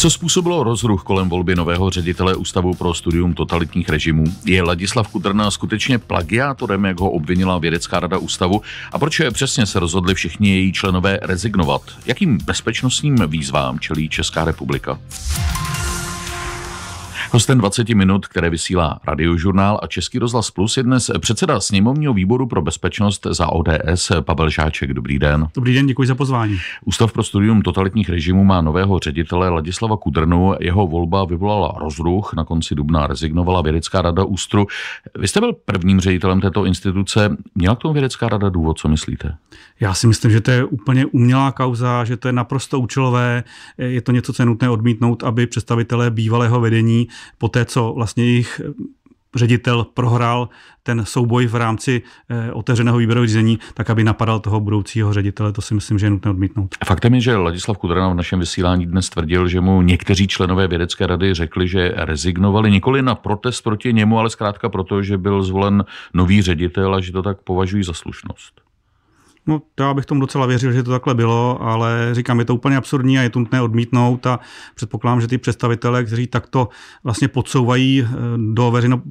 Co způsobilo rozruch kolem volby nového ředitele Ústavu pro studium totalitních režimů? Je Ladislav Kudrna skutečně plagiátorem, jak ho obvinila vědecká rada ústavu? A proč je přesně se rozhodli všichni její členové rezignovat? Jakým bezpečnostním výzvám čelí Česká republika? Hostem 20 minut, které vysílá radiožurnál a Český rozhlas Plus, je dnes předseda sněmovního výboru pro bezpečnost za ODS Pavel Žáček. Dobrý den. Dobrý den, děkuji za pozvání. Ústav pro studium totalitních režimů má nového ředitele Ladislava Kudrnu. Jeho volba vyvolala rozruch. Na konci dubna rezignovala vědecká rada Ústru. Vy jste byl prvním ředitelem této instituce. Měla k tomu vědecká rada důvod, co myslíte? Já si myslím, že to je úplně umělá kauza, že to je naprosto účelové. Je to něco, co je nutné odmítnout, aby představitelé bývalého vedení po té, co vlastně jejich eh, ředitel prohrál ten souboj v rámci e, otevřeného výběrového řízení, tak aby napadal toho budoucího ředitele. To si myslím, že je nutné odmítnout. Faktem je, že Ladislav Kudrna v našem vysílání dnes tvrdil, že mu někteří členové vědecké rady řekli, že rezignovali nikoli na protest proti němu, ale zkrátka proto, že byl zvolen nový ředitel a že to tak považují za slušnost. No, já bych tomu docela věřil, že to takhle bylo, ale říkám, je to úplně absurdní a je to nutné odmítnout a předpokládám, že ty představitele, kteří takto vlastně podsouvají eh, do veřejno,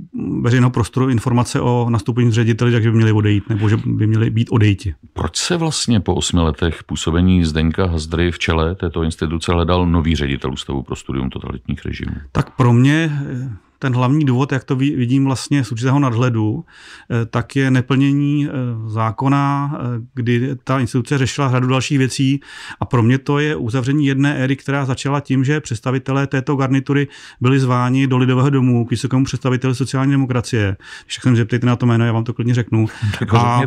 veřejného prostoru informace o nastoupení řediteli, takže by měli odejít nebo že by měli být odejti. Proč se vlastně po osmi letech působení Zdenka Hazdry v čele této instituce hledal nový ředitel Ústavu pro studium totalitních režimů? Tak pro mě ten hlavní důvod, jak to vidím vlastně z určitého nadhledu, eh, tak je neplnění eh, zákona, eh, kdy ta instituce řešila řadu dalších věcí a pro mě to je uzavření jedné éry, která začala tím, že představitelé této garnitury byli zváni do Lidového domu k vysokému představiteli sociální demokracie. Když jsem zeptejte na to jméno, já vám to klidně řeknu. Tak a,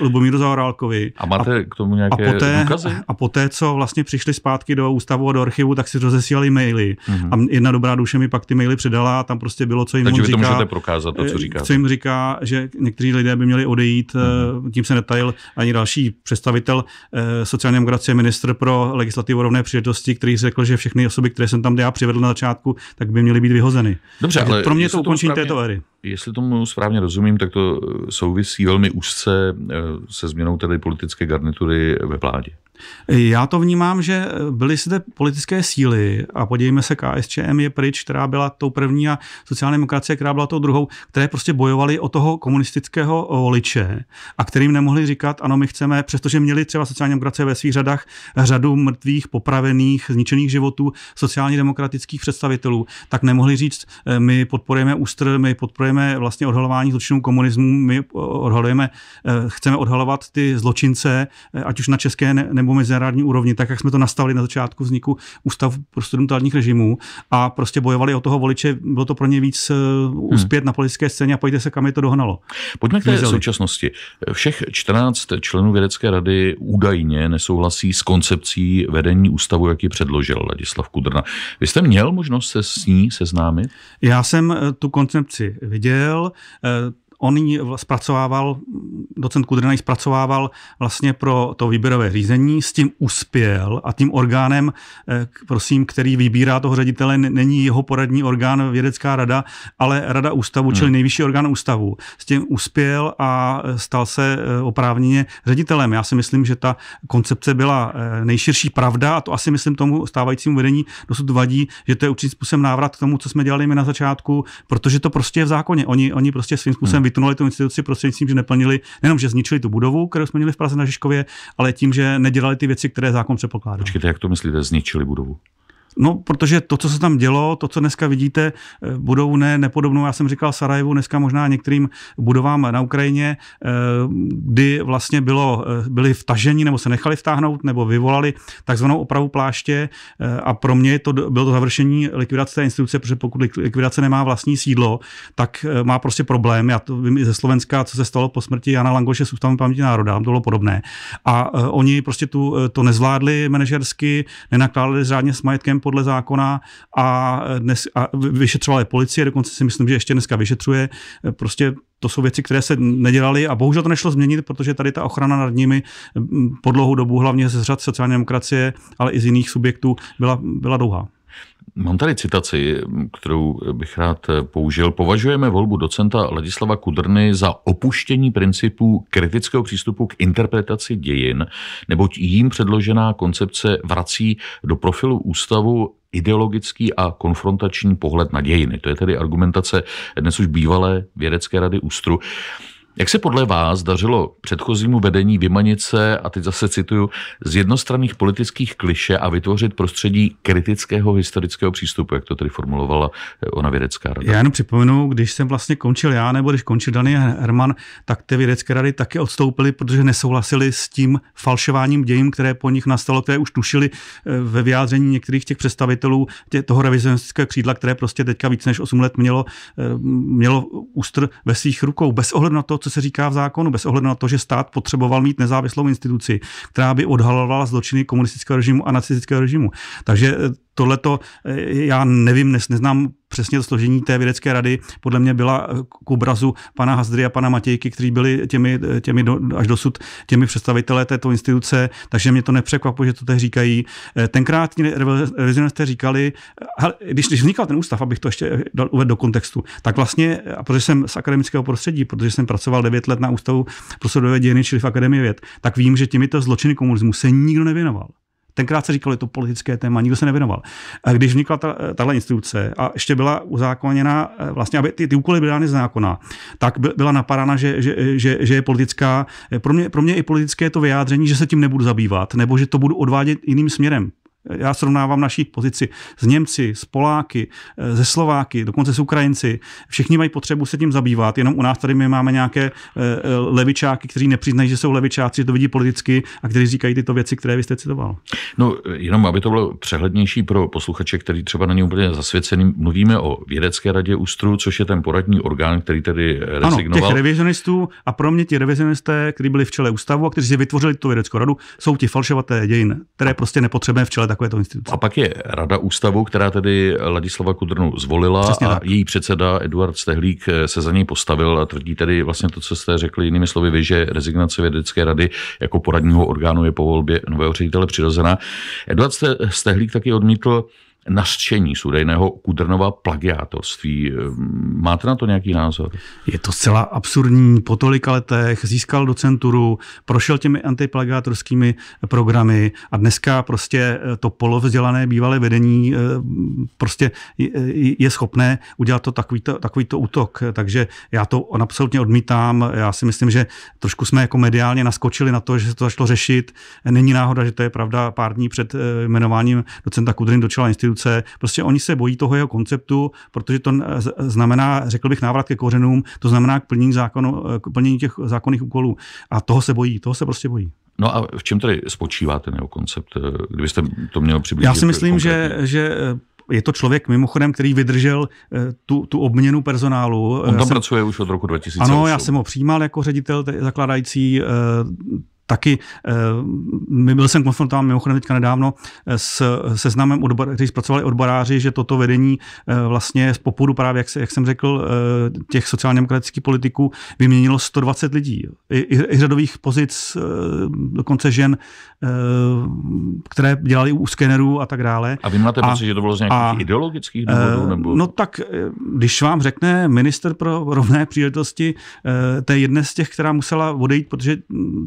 Lubomíru Zaorálkovi. A máte a, k tomu nějaké a poté, důkazy? A poté, co vlastně přišli zpátky do ústavu a do archivu, tak si rozesílali maily. Mm-hmm. A jedna dobrá duše mi pak ty maily předala dělá, tam prostě bylo, co jim Takže on říká. Takže to můžete prokázat, to, co eh, říká. Co jim říká, že někteří lidé by měli odejít, hmm. tím se netajil ani další představitel eh, sociální demokracie, ministr pro legislativu rovné příležitosti, který řekl, že všechny osoby, které jsem tam já přivedl na začátku, tak by měly být vyhozeny. Dobře, Takže ale pro mě to ukončení správně, této éry. Jestli tomu správně rozumím, tak to souvisí velmi úzce se změnou tedy politické garnitury ve vládě. Já to vnímám, že byly zde politické síly a podívejme se, KSČM je pryč, která byla tou první a sociální demokracie, která byla tou druhou, které prostě bojovali o toho komunistického voliče a kterým nemohli říkat, ano, my chceme, přestože měli třeba sociální demokracie ve svých řadách řadu mrtvých, popravených, zničených životů sociálně demokratických představitelů, tak nemohli říct, my podporujeme ústr, my podporujeme vlastně odhalování zločinů komunismu, my eh, odhalujeme, eh, chceme odhalovat ty zločince, eh, ať už na české nebo nebo mezinárodní úrovni, tak jak jsme to nastavili na začátku vzniku ústavu prostě totalitních režimů a prostě bojovali o toho voliče, bylo to pro ně víc úspět eh, hmm. na politické scéně a pojďte se, kam je to dohnalo. Pojďme k té Vyzeli. současnosti. Všech 14 členů vědecké rady údajně nesouhlasí s koncepcí vedení ústavu, jak ji předložil Ladislav Kudrna. Vy jste měl možnost se s ní seznámit? Já jsem eh, tu koncepci viděl, eh, On ji zpracovával, docent Kudrna zpracovával vlastně pro to výběrové řízení, s tím uspěl a tím orgánem, eh, prosím, který vybírá toho ředitele, není jeho poradní orgán vědecká rada, ale rada ústavu, hmm. čili nejvyšší orgán ústavu. S tím uspěl a eh, stal se eh, oprávněně ředitelem. Já si myslím, že ta koncepce byla nejširší pravda a to asi myslím tomu stávajícímu vedení dosud vadí, že to je určitým způsobem návrat k tomu, co jsme dělali my na začátku, protože to prostě je v zákoně. Oni, oni prostě svým způsobem hmm vytunuli tu instituci prostřednictvím, že neplnili, nejenom, že zničili tu budovu, kterou jsme měli v Praze na Žižkově, ale tím, že nedělali ty věci, které zákon předpokládá. Počkejte, jak to myslíte, zničili budovu? No, protože to, co se tam dělo, to, co dneska vidíte, eh, budou ne nepodobnou, já jsem říkal Sarajevu, dneska možná některým budovám na Ukrajině, eh, kdy vlastně bylo, eh, byli vtaženi nebo se nechali vtáhnout nebo vyvolali takzvanou opravu pláště a pro mě to, bylo to završení likvidace té instituce, protože pokud likvidace nemá vlastní sídlo, tak má prostě problém. Já to vím i ze Slovenska, co se stalo po smrti Jana Langoše s ústavem paměti národa, to bylo podobné. A oni prostě tu, to nezvládli manažersky, nenakládali řádně s majetkem, podle zákona a, eh, dnes, a vyšetřovala je policie, dokonce si myslím, že ještě dneska vyšetřuje. Eh, prostě to jsou věci, které se nedělaly a bohužel to nešlo změnit, protože tady ta ochrana nad nimi mm, po dlouhou dobu, hlavně ze řad sociální demokracie, ale i z jiných subjektů, byla, byla dlouhá. Mám tady citaci, kterou bych rád použil. Považujeme volbu docenta Ladislava Kudrny za opuštění principů kritického přístupu k interpretaci dějin, neboť jím předložená koncepce vrací do profilu ústavu ideologický a konfrontační pohled na dějiny. To je tedy argumentace dnes už bývalé vědecké rady Ústru. Jak se podle vás dařilo předchozímu vedení vymanit se, a teď zase cituju, z jednostranných politických kliše a vytvořit prostředí kritického historického přístupu, jak to tedy formulovala eh, ona vědecká rada? Já jenom připomenu, když jsem vlastně končil já, nebo když končil Daniel Herman, tak ty vědecké rady taky odstoupily, protože nesouhlasili s tím falšováním dějin, které po nich nastalo, které už tušili eh, ve vyjádření některých těch představitelů tě, toho revizionistického křídla, které prostě teďka víc než 8 let mělo, eh, mělo ústr ve svých rukou, bez ohledu na to, co se říká v zákonu, bez ohledu na to, že stát potřeboval mít nezávislou instituci, která by odhalovala zločiny komunistického režimu a nacistického režimu. Takže tohleto, eh, já nevím, neznám přesně to složení té vědecké rady, podle mě byla eh, k obrazu pana Hazdry a pana Matějky, kteří byli těmi, eh, těmi do, až dosud těmi představitelé této instituce, takže mě to nepřekvapuje, že to teď říkají. Tenkrát revizionisté říkali, hele, když, když vznikal ten ústav, abych to ještě uvedl do kontextu, tak vlastně, a protože jsem z akademického prostředí, protože jsem pracoval 9 let na ústavu pro sledové dějiny, čili v Akademii věd, tak vím, že těmito zločiny komunismu se nikdo nevěnoval. Tenkrát se říkalo, je to politické téma, nikdo se nevěnoval. A když vznikla ta, tahle instituce a ještě byla uzákoněna, eh, vlastně, aby ty, ty úkoly byly dány z zákona, tak byla napadána, že, že, že, že je politická. Eh, pro mě, pro mě i politické je to vyjádření, že se tím nebudu zabývat, nebo že to budu odvádět jiným směrem já srovnávám naší pozici s Němci, s Poláky, ze eh, Slováky, dokonce s Ukrajinci. Všichni mají potřebu se tím zabývat, jenom u nás tady my máme nějaké eh, eh, levičáky, kteří nepřiznají, že jsou levičáci, že to vidí politicky a kteří říkají tyto věci, které vy jste citoval. No, jenom aby to bylo přehlednější pro posluchače, který třeba na něm úplně zasvěcený, mluvíme o vědecké radě ústru, což je ten poradní orgán, který tedy rezignoval. Ano, těch revizionistů a pro mě ti revizionisté, kteří byli v čele ústavu a kteří si vytvořili tu vědeckou radu, jsou ti falšovaté dějin, které prostě nepotřebujeme v čele takovéto instituce. A pak je Rada ústavu, která tedy Ladislava Kudrnu zvolila Přesně a tak. její předseda Eduard Stehlík eh, se za něj postavil a tvrdí tedy vlastně to, co jste řekli jinými slovy vy, že rezignace vědecké rady jako poradního orgánu je po volbě nového ředitele přirozená. Eduard Stehlík taky odmítl z údajného Kudrnova plagiátorství. Ehm, máte na to nějaký názor? Je to zcela absurdní. Po tolika letech získal docenturu, prošel těmi antiplagiátorskými programy a dneska prostě eh, to polovzdělané bývalé vedení eh, prostě je schopné udělat to takovýto, takovýto útok. Takže já to absolutně odmítám. Já si myslím, že trošku jsme jako mediálně naskočili na to, že se to začalo řešit. Není náhoda, že to je pravda pár dní před eh, jmenováním docenta Kudrny do čela instituce revoluce. Prostě oni se bojí toho jeho konceptu, protože to eh, znamená, řekl bych, návrat ke kořenům, to znamená k plnění, zákonu, eh, k plnění těch zákonných úkolů. A toho se bojí, toho se prostě bojí. No a v čem tedy spočívá ten jeho koncept, eh, kdybyste to měl přiblížit? Já si myslím, že, že je to člověk mimochodem, který vydržel tu, tu obměnu personálu. On tam jsem, pracuje už od roku 2008. Ano, já jsem ho přijímal jako ředitel zakládající taky. Eh, byl jsem konfrontován mimochodem teďka nedávno eh, s seznamem, odbar, kteří zpracovali odboráři, že toto vedení eh, vlastně z popudu právě, jak, se, jak jsem řekl, těch sociálně demokratických politiků vyměnilo 120 lidí. I, i, i řadových pozic, dokonce žen, které dělali u skenerů a tak dále. A vy máte pocit, že to bylo z nějakých a, ideologických důvodů? Nebo... No tak, když vám řekne minister pro rovné příležitosti, to je jedna z těch, která musela odejít, protože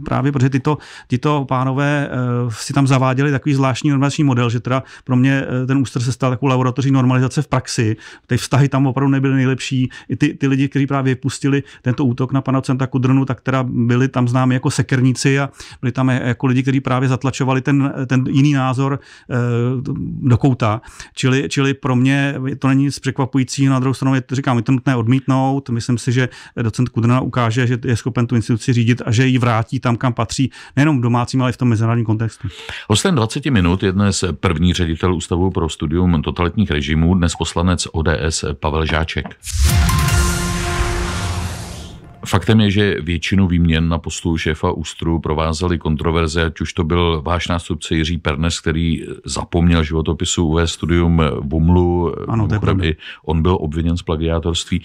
právě protože tyto, tyto pánové eh, si tam zaváděli takový zvláštní normalizační model, že teda pro mě eh, ten ústr se stal takovou laboratoří normalizace v praxi. Ty vztahy tam opravdu nebyly nejlepší. I ty, ty lidi, kteří právě vypustili tento útok na pana Centa Kudrnu, tak teda byli tam známi jako sekerníci a byli tam jako lidi, kteří právě zatlačovali ten, ten jiný názor eh, do kouta. Čili, čili pro mě to není nic překvapujícího, na druhou stranu je, říkám, je to nutné odmítnout. Myslím si, že docent Kudrna ukáže, že je schopen tu instituci řídit a že ji vrátí tam, kam patří věcí, nejenom v domácím, ale i v tom mezinárodním kontextu. Hostem 20 minut je dnes první ředitel Ústavu pro studium totalitních režimů, dnes poslanec ODS Pavel Žáček. Faktem je, že většinu výměn na postu šéfa ústru provázely kontroverze, ať už to byl váš nástupce Jiří Pernes, který zapomněl životopisu UV studium v UMLu. Ano, to On byl obviněn z plagiátorství.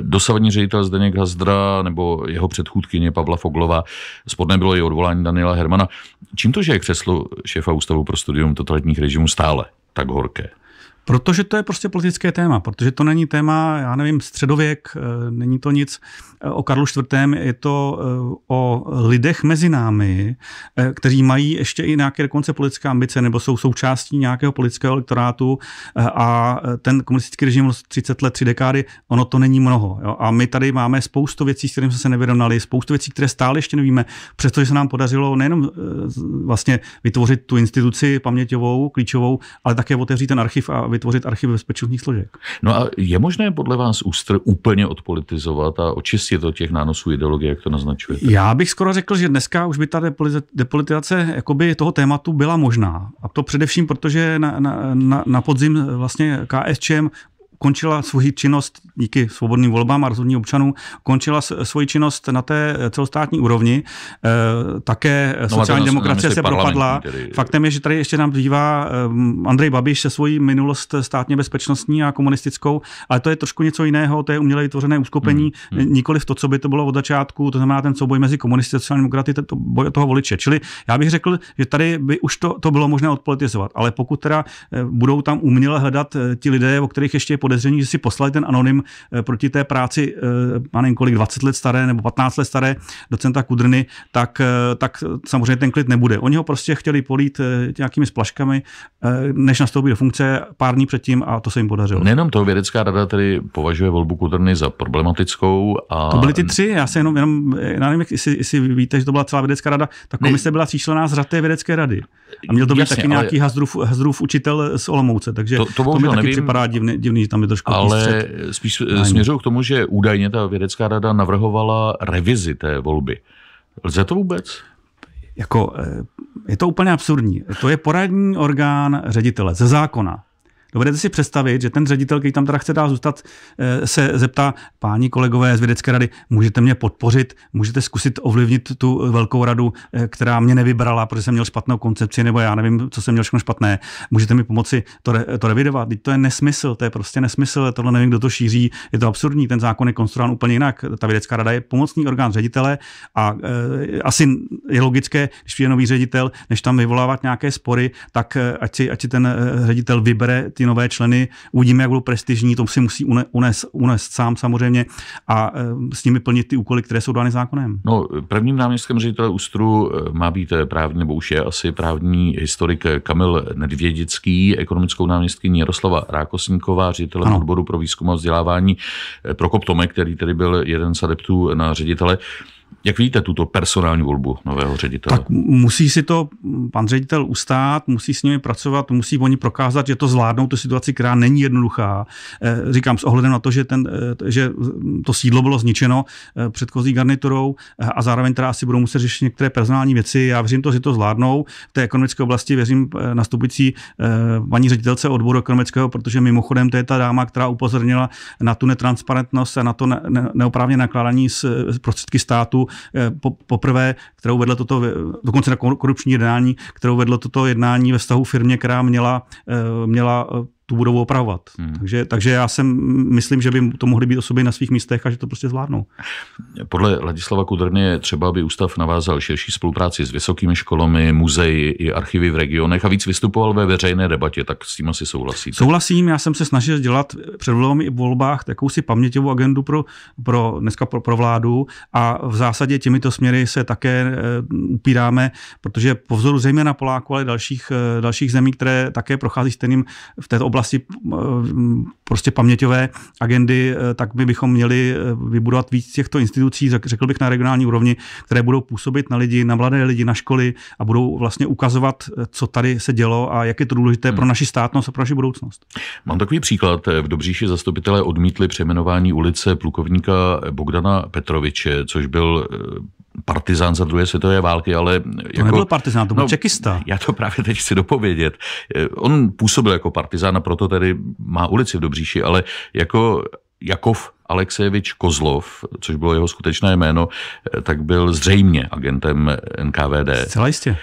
Dosavadní ředitel Zdeněk Hazdra nebo jeho předchůdkyně Pavla Foglova. Spodné bylo i odvolání Daniela Hermana. Čím to, že je křeslo šéfa ústavu pro studium totalitních režimů stále tak horké? Protože to je prostě politické téma, protože to není téma, já nevím, středověk, eh, není to nic eh, o Karlu IV., je to eh, o lidech mezi námi, kteří mají ještě i nějaké dokonce politické ambice nebo jsou součástí nějakého politického elektorátu a ten komunistický režim 30 let, 3 dekády, ono to není mnoho. Jo? A my tady máme spoustu věcí, s kterými jsme se nevyrovnali, spoustu věcí, které stále ještě nevíme, přestože se nám podařilo nejenom vlastně vytvořit tu instituci paměťovou, klíčovou, ale také otevřít ten archiv a vytvořit archiv bezpečnostních složek. No a je možné podle vás ústr úplně odpolitizovat a očistit od těch nánosů ideologie, jak to naznačuje? Já bych skoro řekl, že dneska už by ta depolitizace jakoby toho tématu byla možná. A to především proto, že na, na, na, na podzim vlastně KSČM končila svoji činnost díky svobodným volbám a rozhodnutí občanů, končila svoji činnost na té celostátní úrovni. Eh, také no, sociální demokracie se propadla. Který... Faktem je, že tady ještě nám bývá eh, Andrej Babiš se svojí minulost státně bezpečnostní a komunistickou, ale to je trošku něco jiného, to je uměle vytvořené uskupení, hmm, hmm. Eh, nikoli v to, co by to bylo od začátku, to znamená ten souboj mezi komunisty a sociální demokraty, to, boj toho voliče. Čili já bych řekl, že tady by už to, to bylo možné odpolitizovat, ale pokud teda budou tam uměle hledat ti lidé, o kterých ještě je podezření, že si poslali ten anonym eh, proti té práci, má eh, nevím kolik, 20 let staré nebo 15 let staré docenta Kudrny, tak, eh, tak samozřejmě ten klid nebude. Oni ho prostě chtěli polít nějakými splaškami, než nastoupí do funkce pár dní předtím a to se jim podařilo. Nejenom to, vědecká rada tedy považuje volbu Kudrny za problematickou. A... To byly ty tři, já se jenom, jenom já nevím, jestli, jestli víte, že to byla celá vědecká rada, tak komise byla tříčlená z řad té vědecké rady. A měl to být Jasně, taky nějaký ale... Hazdrův, Hazdrův učitel z Olomouce, takže to, to, to mi taky nevím. připadá divný, divný, že tam je trošku Ale střed. spíš eh, směřují k tomu, že údajně ta vědecká rada navrhovala revizi té volby. Lze to vůbec? Jako, eh, je to úplně absurdní. To je poradní orgán ředitele ze zákona. Dovedete si představit, že ten ředitel, který tam teda chce dál zůstat, eh, se zeptá, páni kolegové z vědecké rady, můžete mě podpořit, můžete zkusit ovlivnit tu velkou radu, eh, která mě nevybrala, protože jsem měl špatnou koncepci, nebo já nevím, co jsem měl všechno špatné. Můžete mi pomoci to, re, to revidovat. Teď to je nesmysl, to je prostě nesmysl, tohle nevím, kdo to šíří, je to absurdní, ten zákon je konstruován úplně jinak. Ta vědecká rada je pomocný orgán ředitele a e, asi je logické, když je nový ředitel, než tam vyvolávat nějaké spory, tak ať si, ať si ten ředitel vybere ty ty nové členy, uvidíme, jak budou prestižní, to si musí unést, unést sám samozřejmě a eh, s nimi plnit ty úkoly, které jsou dány zákonem. No, prvním náměstkem ředitele ústru eh, má být eh, právní, nebo už je asi právní historik Kamil Nedvědický, ekonomickou náměstkyní Jaroslava Rákosníková, ředitele ano. odboru pro výzkum a vzdělávání Prokop Tomek, který tedy byl jeden z adeptů na ředitele. Jak vidíte tuto personální volbu nového ředitele? Tak musí si to pan ředitel ustát, musí s nimi pracovat, musí oni prokázat, že to zvládnou tu situaci, která není jednoduchá. Eh, říkám s ohledem na to, že, ten, eh, že to sídlo bylo zničeno eh, předchozí garniturou a zároveň teda asi budou muset řešit některé personální věci. Já věřím to, že to zvládnou. V té ekonomické oblasti věřím nastupující paní ředitelce odboru ekonomického, protože mimochodem to je ta dáma, která upozornila na tu netransparentnost a na to neoprávně nakládání s prostředky státu Eh, po, poprvé, kterou vedlo toto, eh, dokonce na korupční jednání, kterou vedlo toto jednání ve vztahu firmě, která měla, eh, měla tu budovu opravovat. Hmm. Takže, takže já jsem myslím, že by to mohly být osoby na svých místech a že to prostě zvládnou. Podle Ladislava Kudrny je třeba, aby ústav navázal širší spolupráci s vysokými školami, muzeji i archivy v regionech a víc vystupoval ve veřejné debatě, tak s tím asi souhlasíte. Souhlasím, já jsem se snažil dělat před volbami i volbách jakousi paměťovou agendu pro, pro dneska pro, pro vládu a v zásadě těmito směry se také eh, upíráme, protože po vzoru zejména Poláku, ale dalších, eh, dalších zemí, které také prochází stejným v této oblasti oblasti eh, prostě paměťové agendy, eh, tak my bychom měli eh, vybudovat víc těchto institucí, řekl bych na regionální úrovni, které budou působit na lidi, na mladé lidi, na školy a budou vlastně ukazovat, co tady se dělo a jak je to důležité hmm. pro naši státnost a pro naši budoucnost. Mám takový příklad. V Dobříši zastupitelé odmítli přejmenování ulice plukovníka Bogdana Petroviče, což byl partizán za druhé světové války, ale... To jako, nebyl partizán, to byl no, čekista. Já to právě teď chci dopovědět. Eh, on působil jako partizán a proto tedy má ulici v Dobříši, ale jako Jakov Alexejevič Kozlov, což bylo jeho skutečné jméno, eh, tak byl zřejmě agentem NKVD. Zcela jistě.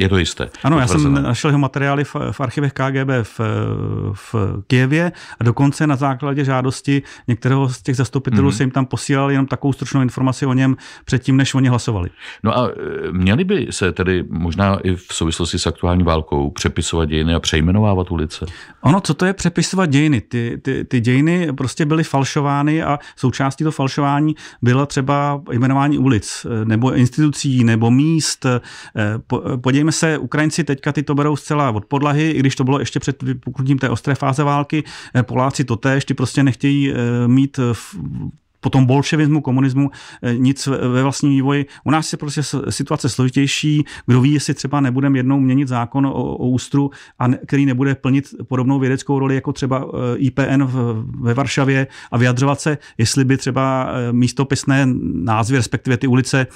Je to jisté. Ano, potvrzené. já jsem našel jeho materiály v, v archivech KGB v, v Kijevě a dokonce na základě žádosti některého z těch zastupitelů mm-hmm. se jim tam posílal jenom takovou stručnou informaci o něm předtím, než oni hlasovali. No a e, měli by se tedy možná i v souvislosti s aktuální válkou přepisovat dějiny a přejmenovávat ulice? Ono, co to je přepisovat dějiny? Ty, ty, ty dějiny prostě byly falšovány a součástí toho falšování byla třeba jmenování ulic e, nebo institucí nebo míst. E, po, po podívejme se, Ukrajinci teďka ty to berou zcela od podlahy, i když to bylo ještě před vypuknutím té ostré fáze války. Eh, Poláci to též, ty prostě nechtějí eh, mít eh, po tom bolševismu, komunismu eh, nic ve vlastním vývoji. U nás je prostě situace složitější. Kdo ví, jestli třeba nebudeme jednou měnit zákon o, o ústru, a ne, který nebude plnit podobnou vědeckou roli jako třeba eh, IPN v, ve Varšavě a vyjadřovat se, jestli by třeba eh, místopisné názvy, respektive ty ulice,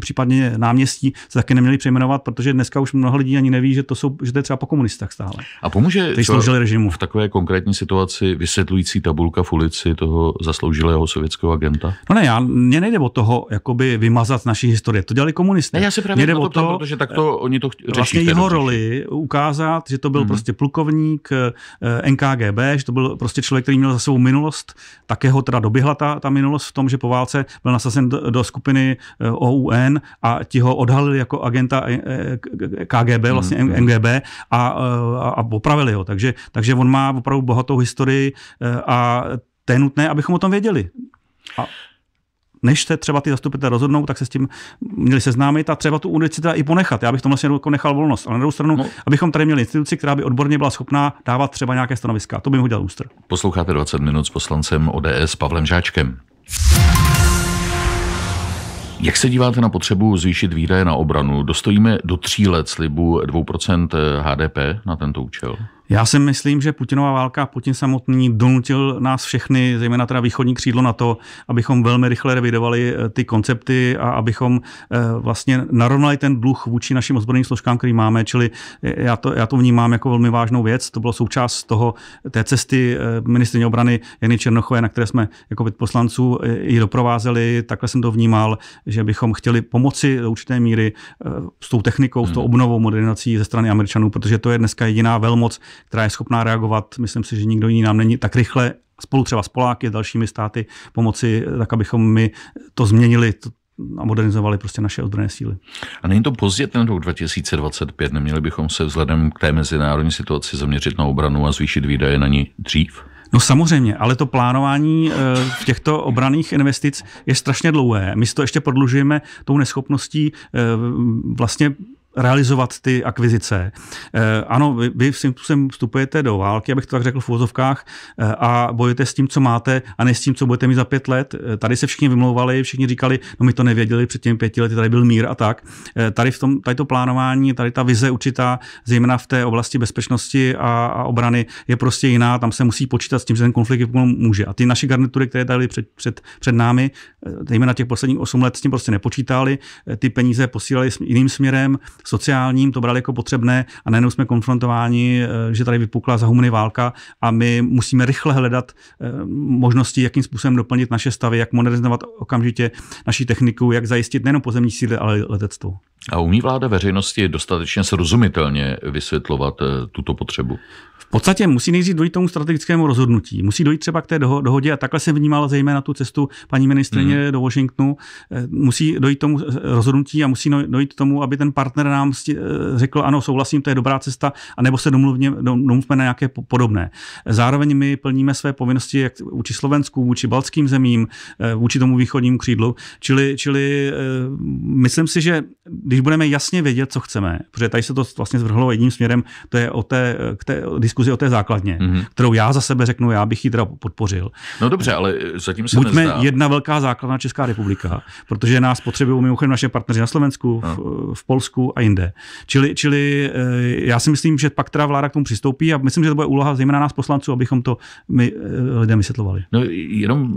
případně náměstí, se taky neměly přejmenovat, protože dneska už mnoho lidí ani neví, že to, jsou, že to je třeba po komunistách stále. A pomůže sloužili režimu. v takové konkrétní situaci vysvětlující tabulka v ulici toho zasloužilého sovětského agenta? No ne, já, mě nejde o toho jakoby vymazat naší historie. To dělali komunisté. Ne, já se právě o to, že protože tak to eh, oni to chtěli. Vlastně jeho roli ukázat, že to byl hmm. prostě plukovník eh, eh, NKGB, že to byl prostě člověk, který měl za svou minulost, také ho teda doběhla ta, ta minulost v tom, že po válce byl nasazen do, do skupiny OUN a ti ho odhalili jako agenta KGB, mhm, vlastně hmm. NGB a, a, a popravili ho. Takže, takže on má opravdu bohatou historii a to je nutné, abychom o tom věděli. A než se třeba ty zastupitelé rozhodnou, tak se s tím měli seznámit a třeba tu ulici teda i ponechat. Já bych tomu vlastně jako nechal volnost. Ale na druhou stranu, no. abychom tady měli instituci, která by odborně byla schopná dávat třeba nějaké stanoviska. To by mu udělal ústr. Posloucháte 20 minut s poslancem ODS Pavlem Žáčkem. Jak se díváte na potřebu zvýšit výdaje na obranu? Dostojíme do tří let slibu 2% HDP na tento účel? Já si myslím, že Putinová válka, Putin samotný donutil nás všechny, zejména teda východní křídlo na to, abychom velmi rychle revidovali eh, ty koncepty a abychom eh, vlastně narovnali ten dluh vůči našim ozbrojeným složkám, který máme. Čili eh, já to, já to vnímám jako velmi vážnou věc. To bylo součást toho té cesty ministrině obrany Jany Černochové, na které jsme jako poslanců ji doprovázeli. Takhle jsem to vnímal, že bychom chtěli pomoci do určité míry s tou technikou, s tou mhm. obnovou modernizací ze strany Američanů, protože to je dneska jediná velmoc, která je schopná reagovat. Myslím si, že nikdo jiný nám není tak rychle spolu třeba s Poláky a dalšími státy pomoci, tak abychom my to změnili, to, a modernizovali prostě naše ozbrojené síly. A není to pozdě ten rok 2025? Neměli bychom se vzhledem k té mezinárodní situaci zaměřit na obranu a zvýšit výdaje na ní dřív? No samozřejmě, ale to plánování eh, v těchto obraných investic je strašně dlouhé. My si to ještě prodlužujeme tou neschopností eh, vlastně realizovat ty akvizice. Eh, ano, vy, vy sem vstupujete do války, abych to tak řekl v úvozovkách, eh, a bojujete s tím, co máte, a ne s tím, co budete mít za pět let. Eh, tady se všichni vymlouvali, všichni říkali, no my to nevěděli před těmi pěti lety, tady byl mír a tak. Tady v tom, tady to plánování, tady ta vize určitá, zejména v té oblasti bezpečnosti a, a obrany, je prostě jiná. Tam se musí počítat s tím, že ten konflikt může. A ty naše garnitury, které tady před, před, před námi, zejména těch posledních osm let, s tím prostě nepočítali. Ty peníze posílali jiným směrem, sociálním to brali jako potřebné a najednou jsme konfrontováni, eh, že tady vypukla humny válka a my musíme rychle hledat eh, možnosti, jakým způsobem doplnit naše stavy, jak modernizovat okamžitě naší techniku, jak zajistit nejen pozemní síly, ale letectvo. A umí vláda veřejnosti dostatečně srozumitelně vysvětlovat eh, tuto potřebu? V podstatě musí nejdřív dojít tomu strategickému rozhodnutí. Musí dojít třeba k té doho- dohodě, a takhle jsem vnímala zejména tu cestu paní ministrině mm. do Washingtonu. Musí dojít tomu rozhodnutí a musí no-, dojít tomu, aby ten partner nám řekl, ano, souhlasím, to je dobrá cesta, anebo se domluvně, domluvme na nějaké podobné. Zároveň my plníme své povinnosti jak vůči Slovensku, vůči baltským zemím, eh, vůči tomu východnímu křídlu, čili, čili eh, myslím si, že když budeme jasně vědět, co chceme, protože tady se to vlastně zvrhlo jedním směrem, to je o té, eh, k té diskuzi o té základně, mm-hmm. kterou já za sebe řeknu, já bych ji teda podpořil. No dobře, ale zatím se Buďme nezdá. jedna velká základna Česká republika, protože nás potřebují mimochodem naše partneři na Slovensku, no. v, v Polsku a a jinde. Čili, čili eh, já si myslím, že pak teda vláda k tomu přistoupí a myslím, že to bude úloha zejména nás poslanců, abychom to my eh, lidem vysvětlovali. No, jenom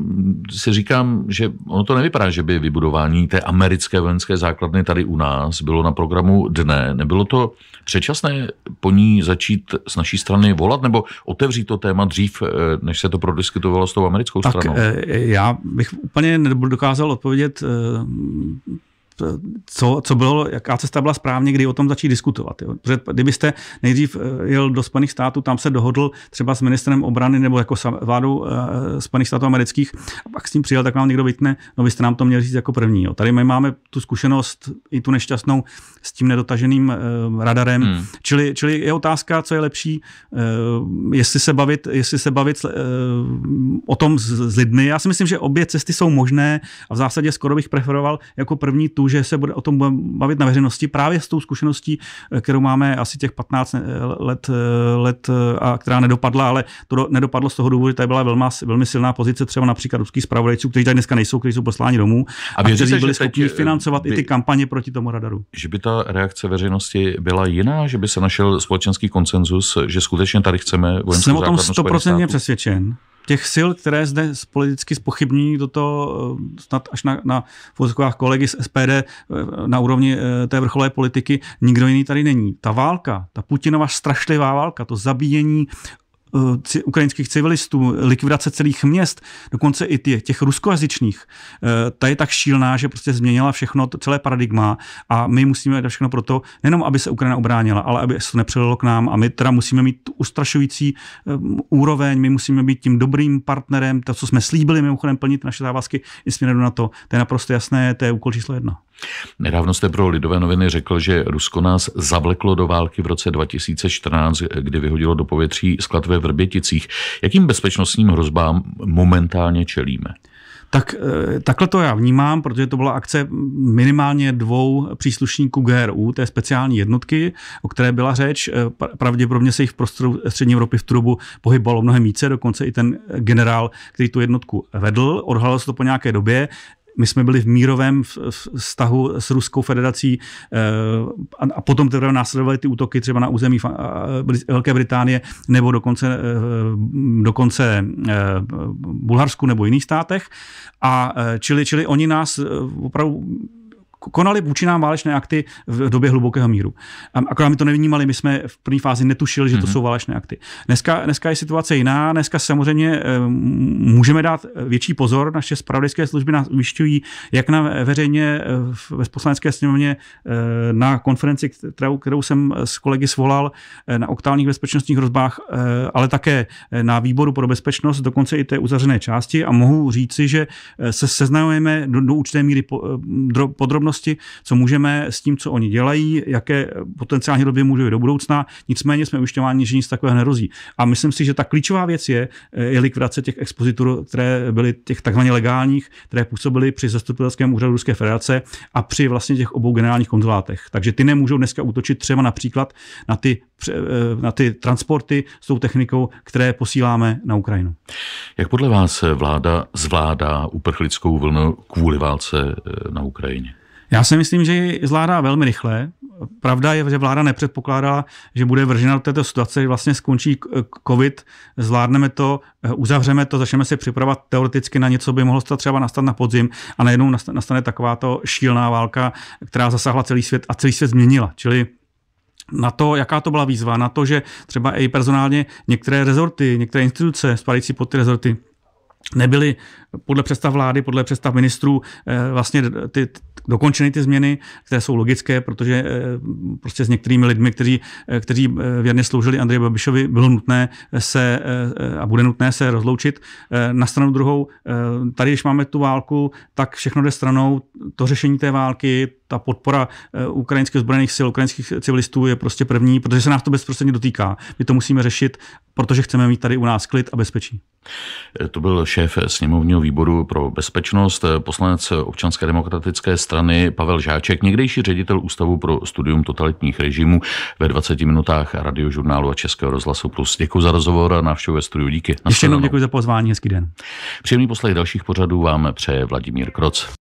si říkám, že ono to nevypadá, že by vybudování té americké vojenské základny tady u nás bylo na programu dne. Nebylo to předčasné po ní začít z naší strany volat nebo otevřít to téma dřív, eh, než se to prodiskutovalo s tou americkou tak, stranou? Já bych úplně nedokázal odpovědět co, co bylo, jaká cesta byla správně, kdy o tom začít diskutovat. Jo. Protože kdybyste nejdřív eh, jel do Spojených států, tam se dohodl třeba s ministrem obrany nebo jako vládou uh, Spojených států amerických a pak s tím přijel, tak vám někdo vytne, no vy jste nám to měli říct jako první. Jo. Tady my máme tu zkušenost i tu nešťastnou s tím nedotaženým uh, radarem. Hmm. Čili, čili, je otázka, co je lepší, uh, jestli se bavit, jestli se bavit o tom s, s lidmi. Já si myslím, že obě cesty jsou možné a v zásadě skoro bych preferoval jako první tu tu, že se bude o tom budeme bavit na veřejnosti právě s tou zkušeností, eh, kterou máme asi těch 15 eh, let, eh, let a která nedopadla, ale to nedopadlo z toho důvodu, že tady byla velmi, velmi silná pozice třeba například ruských zpravodajců, kteří tady dneska nejsou, kteří jsou posláni domů a, a kteří byli schopni financovat by, i ty kampaně proti tomu radaru. Že by ta reakce veřejnosti byla jiná, že by se našel společenský konsenzus, že skutečně tady chceme vojenskou Jsem o tom 100% přesvědčen těch sil, které zde politicky spochybní toto eh, snad až na, na vozkovách kolegy z SPD eh, na úrovni eh, té vrcholové politiky, nikdo jiný tady není. Ta válka, ta Putinova strašlivá válka, to zabíjení Eh, ukrajinských civilistů, likvidace celých měst, dokonce i těch, těch ruskojazyčných, eh, ta je tak šílná, že prostě změnila všechno, celé paradigma a my musíme dělat všechno pro to, nejenom aby se Ukrajina obránila, ale aby se to nepřelilo k nám a my teda musíme mít tu ustrašující eh, úroveň, my musíme být tím dobrým partnerem, to, co jsme slíbili, mimochodem plnit naše závazky i směrem na to. To je naprosto jasné, to je úkol číslo jedna. Nedávno jste pro Lidové noviny řekl, že Rusko nás zavleklo do války v roce 2014, kdy vyhodilo do povětří sklad ve Vrběticích. Jakým bezpečnostním hrozbám momentálně čelíme? Tak eh, takhle to já vnímám, protože to byla akce minimálně dvou příslušníků GRU, té speciální jednotky, o které byla řeč. Eh, pravděpodobně se jich v prostoru střední Evropy v Trubu pohybovalo mnohem více, dokonce i ten generál, který tu jednotku vedl, odhalil se to po nějaké době. My jsme byli v mírovém vztahu s Ruskou federací eh, a potom teprve následovaly ty útoky třeba na území Velké Británie nebo dokonce, eh, dokonce eh, Bulharsku nebo jiných státech. A čili, čili oni nás opravdu konali vůči nám válečné akty v době hlubokého míru. A akorát my to nevnímali, my jsme v první fázi netušili, že to mm-hmm. jsou válečné akty. Dneska, dneska je situace jiná, dneska samozřejmě eh, můžeme dát eh, větší pozor, naše spravodajské služby nás ujišťují, jak na veřejně eh, ve poslanecké sněmovně na konferenci, kterou, kterou jsem s kolegy svolal na oktálních bezpečnostních hrozbách, ale také na výboru pro bezpečnost, dokonce i té uzavřené části a mohu říci, že se seznamujeme do, do určité míry podrobnosti zkušenosti, co můžeme s tím, co oni dělají, jaké potenciální doby můžou do budoucna. Nicméně jsme ujišťováni, že nic takového nerozí. A myslím si, že ta klíčová věc je, eh, je likvidace těch expozitur, které byly těch takzvaně legálních, které působily při zastupitelském úřadu Ruské federace a při vlastně těch obou generálních konzulátech. Takže ty nemůžou dneska útočit třeba například na ty, eh, na ty transporty s tou technikou, které posíláme na Ukrajinu. Jak podle vás vláda zvládá uprchlickou vlnu kvůli válce eh, na Ukrajině? Já si myslím, že ji zvládá velmi rychle. Pravda je, že vláda nepředpokládá, že bude vržena do této situace, že vlastně skončí COVID, zvládneme to, eh, uzavřeme to, začneme se připravovat teoreticky na něco, by mohlo stát třeba nastat na podzim a najednou nastane takováto šílná válka, která zasáhla celý svět a celý svět změnila. Čili na to, jaká to byla výzva, na to, že třeba i personálně některé rezorty, některé instituce spadající pod ty rezorty nebyly podle představ vlády, podle představ ministrů eh, vlastně ty, dokončeny ty změny, které jsou logické, protože eh, prostě s některými lidmi, kteří, eh, kteří věrně sloužili Andreji Babišovi, bylo nutné se a bude nutné se rozloučit. Na stranu druhou, tady, když máme tu válku, tak všechno jde stranou. To řešení té války, ta podpora ukrajinských ozbrojených sil, ukrajinských civilistů je prostě první, protože se nás to bezprostředně dotýká. My to musíme řešit, protože chceme mít tady u nás klid a bezpečí. To byl šéf sněmovního výboru pro bezpečnost, poslanec občanské demokratické strany Pavel Žáček, někdejší ředitel Ústavu pro studium totalitních režimů ve 20 minutách radiožurnálu a Českého rozhlasu Plus. Děkuji za rozhovor a návštěvu ve studiu. Díky. Ještě jenom děkuji za pozvání, hezký den. Příjemný poslech dalších pořadů vám přeje Vladimír Kroc.